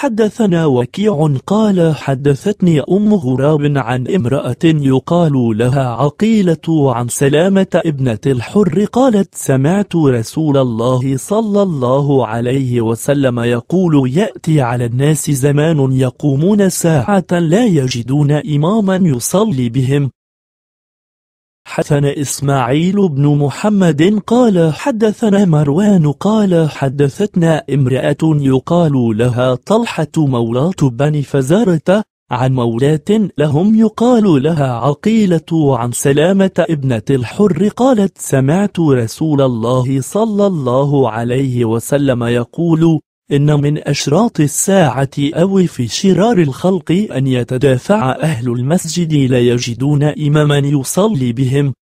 حدثنا وكيع قال حدثتني أم غراب عن امرأة يقال لها عقيلة عن سلامة ابنة الحر قالت سمعت رسول الله صلى الله عليه وسلم يقول يأتي على الناس زمان يقومون ساعة لا يجدون إماما يصلي بهم حدثنا إسماعيل بن محمد قال حدثنا مروان قال حدثتنا امرأة يقال لها طلحة مولاة بني فزارة عن مولاة لهم يقال لها عقيلة عن سلامة ابنة الحر قالت سمعت رسول الله صلى الله عليه وسلم يقول إن من أشراط الساعة أو في شرار الخلق أن يتدافع أهل المسجد لا يجدون إماما يصلي بهم